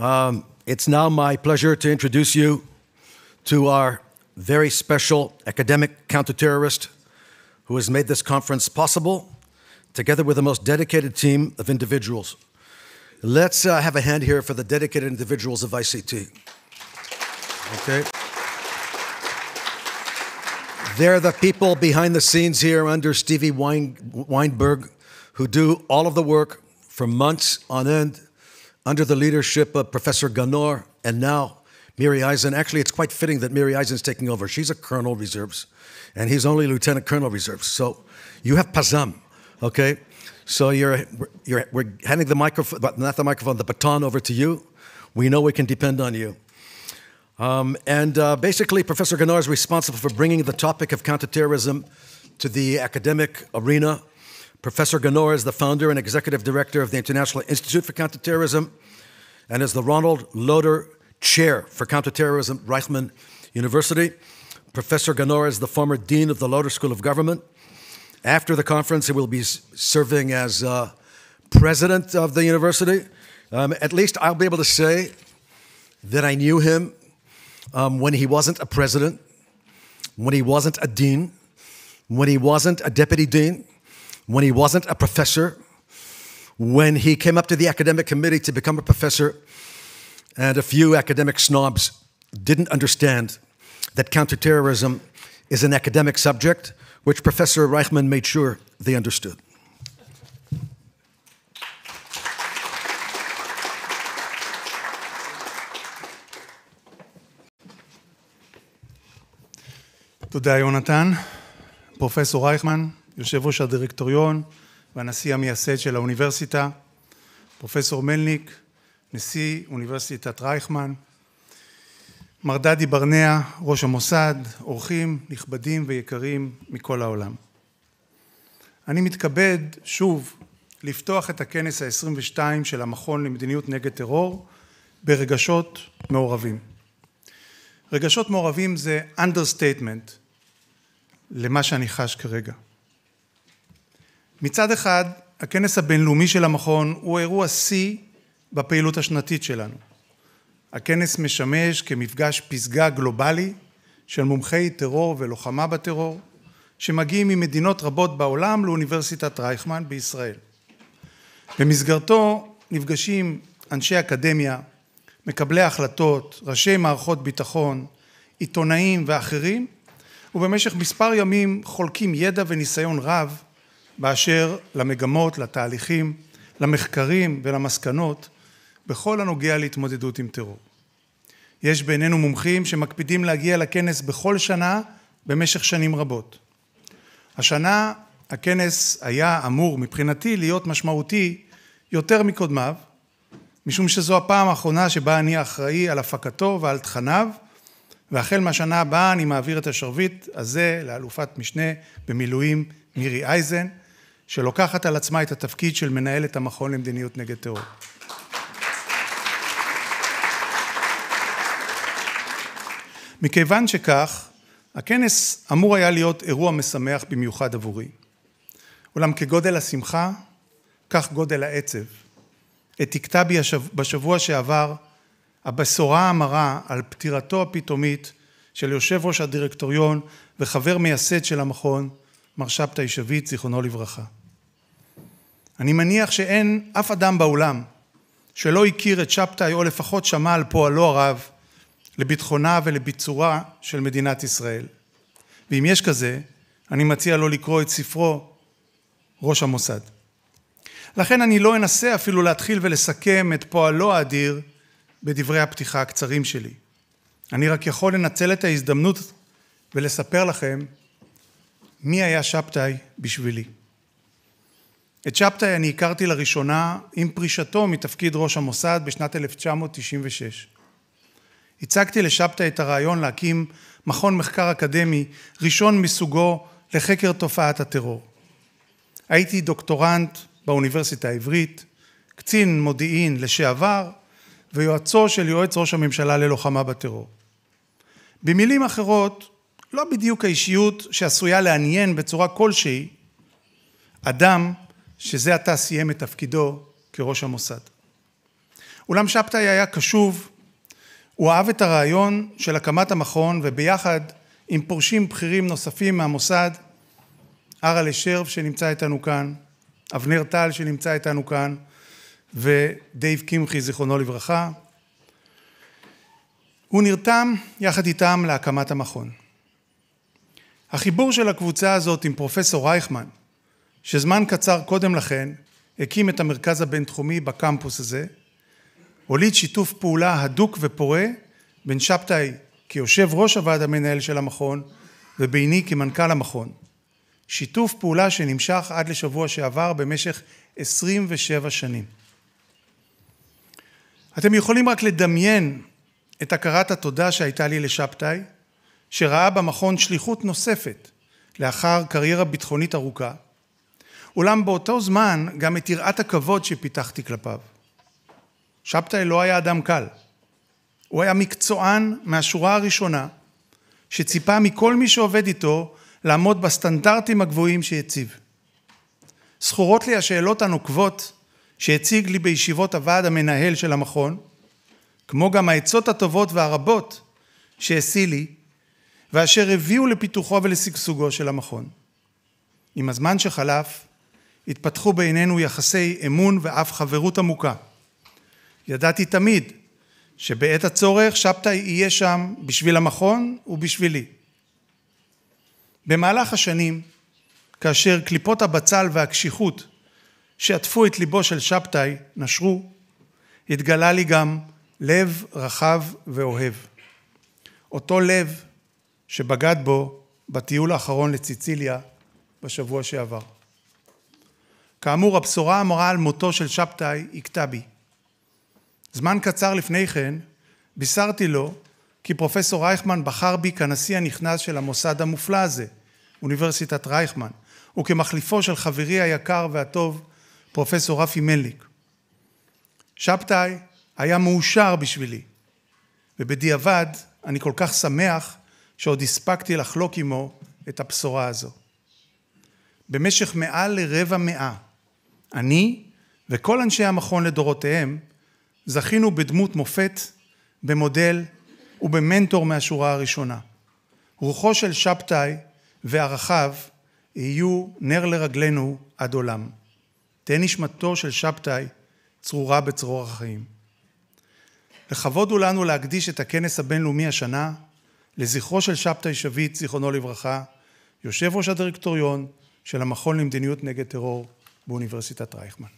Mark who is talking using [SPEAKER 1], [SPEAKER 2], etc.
[SPEAKER 1] Um, it's now my pleasure to introduce you to our very special academic counterterrorist who has made this conference possible, together with the most dedicated team of individuals. Let's uh, have a hand here for the dedicated individuals of ICT. Okay. They're the people behind the scenes here under Stevie Wein Weinberg who do all of the work for months on end under the leadership of Professor Ganor and now Miri Eisen. Actually, it's quite fitting that Miri Eisen's taking over. She's a colonel reserves, and he's only lieutenant colonel reserves. So you have Pazam, okay? So you're, you're, we're handing the microphone, not the microphone, the baton over to you. We know we can depend on you. Um, and uh, basically, Professor Ganar is responsible for bringing the topic of counterterrorism to the academic arena Professor Ganor is the founder and executive director of the International Institute for Counterterrorism and is the Ronald Loder Chair for Counterterrorism, Reichman University. Professor Ganor is the former dean of the Loder School of Government. After the conference, he will be serving as uh, president of the university. Um, at least I'll be able to say that I knew him um, when he wasn't a president, when he wasn't a dean, when he wasn't a deputy dean, when he wasn't a professor, when he came up to the academic committee to become a professor, and a few academic snobs didn't understand that counterterrorism is an academic subject, which Professor Reichman made sure they understood.
[SPEAKER 2] Today, Jonathan, Professor Reichman, יושב ראש הדירקטוריון והנשיא המייסד של האוניברסיטה, פרופסור מלניק, נשיא אוניברסיטת רייכמן, מר דדי ברנע, ראש המוסד, אורחים נכבדים ויקרים מכל העולם. אני מתכבד שוב לפתוח את הכנס ה-22 של המכון למדיניות נגד טרור ברגשות מעורבים. רגשות מעורבים זה understatement למה שאני חש כרגע. מצד אחד, הכנס הבינלאומי של המכון הוא אירוע שיא בפעילות השנתית שלנו. הכנס משמש כמפגש פסגה גלובלי של מומחי טרור ולוחמה בטרור, שמגיעים ממדינות רבות בעולם לאוניברסיטת רייכמן בישראל. במסגרתו נפגשים אנשי אקדמיה, מקבלי החלטות, ראשי מערכות ביטחון, עיתונאים ואחרים, ובמשך מספר ימים חולקים ידע וניסיון רב באשר למגמות, לתהליכים, למחקרים ולמסקנות בכל הנוגע להתמודדות עם טרור. יש בינינו מומחים שמקפידים להגיע לכנס בכל שנה במשך שנים רבות. השנה הכנס היה אמור מבחינתי להיות משמעותי יותר מקודמיו, משום שזו הפעם האחרונה שבה אני אחראי על הפקתו ועל תכניו, והחל מהשנה הבאה אני מעביר את השרביט הזה לאלופת משנה במילואים מירי אייזן, שלוקחת על עצמה את התפקיד של מנהלת המכון למדיניות נגד טרור. מכיוון שכך, הכנס אמור היה להיות אירוע משמח במיוחד עבורי. אולם כגודל השמחה, כך גודל העצב. את הכתה בי בשבוע שעבר הבשורה המרה על פטירתו הפתאומית של יושב ראש הדירקטוריון וחבר מייסד של המכון, מר שבתאי שביט, זיכרונו לברכה. אני מניח שאין אף אדם בעולם שלא הכיר את שבתאי או לפחות שמע על פועלו הרב לביטחונה ולביצורה של מדינת ישראל. ואם יש כזה, אני מציע לו לקרוא את ספרו ראש המוסד. לכן אני לא אנסה אפילו להתחיל ולסכם את פועלו האדיר בדברי הפתיחה הקצרים שלי. אני רק יכול לנצל את ההזדמנות ולספר לכם מי היה שבתאי בשבילי. את שבתאי אני הכרתי לראשונה עם פרישתו מתפקיד ראש המוסד בשנת 1996. הצגתי לשבתאי את הרעיון להקים מכון מחקר אקדמי ראשון מסוגו לחקר תופעת הטרור. הייתי דוקטורנט באוניברסיטה העברית, קצין מודיעין לשעבר ויועצו של יועץ ראש הממשלה ללוחמה בטרור. במילים אחרות, לא בדיוק האישיות שעשויה לעניין בצורה כלשהי אדם שזה עתה סיים את תפקידו כראש המוסד. אולם שבתאי היה קשוב, הוא אהב את הרעיון של הקמת המכון, וביחד עם פורשים בכירים נוספים מהמוסד, ארלה שרף שנמצא איתנו כאן, אבנר טל שנמצא איתנו כאן, ודייב קמחי זיכרונו לברכה, הוא נרתם יחד איתם להקמת המכון. החיבור של הקבוצה הזאת עם פרופסור רייכמן, שזמן קצר קודם לכן הקים את המרכז הבינתחומי בקמפוס הזה, הוליד שיתוף פעולה הדוק ופורה בין שבתאי כיושב ראש הוועד המנהל של המכון וביני כמנכ"ל המכון. שיתוף פעולה שנמשך עד לשבוע שעבר במשך 27 שנים. אתם יכולים רק לדמיין את הכרת התודה שהייתה לי לשבתאי, שראה במכון שליחות נוספת לאחר קריירה ביטחונית ארוכה, אולם באותו זמן גם את יראת הכבוד שפיתחתי כלפיו. שבתאי לא היה אדם קל. הוא היה מקצוען מהשורה הראשונה, שציפה מכל מי שעובד איתו לעמוד בסטנדרטים הגבוהים שהציב. זכורות לי השאלות הנוקבות שהציג לי בישיבות הוועד המנהל של המכון, כמו גם העצות הטובות והרבות שהשיא לי, ואשר הביאו לפיתוחו ולשגשוגו של המכון. עם הזמן שחלף, התפתחו בינינו יחסי אמון ואף חברות עמוקה. ידעתי תמיד שבעת הצורך שבתאי יהיה שם בשביל המכון ובשבילי. במהלך השנים, כאשר קליפות הבצל והקשיחות שעטפו את ליבו של שבתאי נשרו, התגלה לי גם לב רחב ואוהב. אותו לב שבגד בו בטיול האחרון לציציליה בשבוע שעבר. כאמור, הבשורה המרה על מותו של שבתאי הכתה בי. זמן קצר לפני כן, בישרתי לו כי פרופסור רייכמן בחר בי כנשיא הנכנס של המוסד המופלא הזה, אוניברסיטת רייכמן, וכמחליפו של חברי היקר והטוב, פרופסור רפי מליק. שבתאי היה מאושר בשבילי, ובדיעבד אני כל כך שמח שעוד הספקתי לחלוק עמו את הבשורה הזו. במשך מעל לרבע מאה אני וכל אנשי המכון לדורותיהם זכינו בדמות מופת, במודל ובמנטור מהשורה הראשונה. רוחו של שבתאי וערכיו יהיו נר לרגלינו עד עולם. תהא נשמתו של שבתאי צרורה בצרור החיים. לכבוד הוא לנו להקדיש את הכנס הבינלאומי השנה לזכרו של שבתאי שביט, זיכרונו לברכה, יושב ראש הדירקטוריון של המכון למדיניות נגד טרור Universität Reichmann.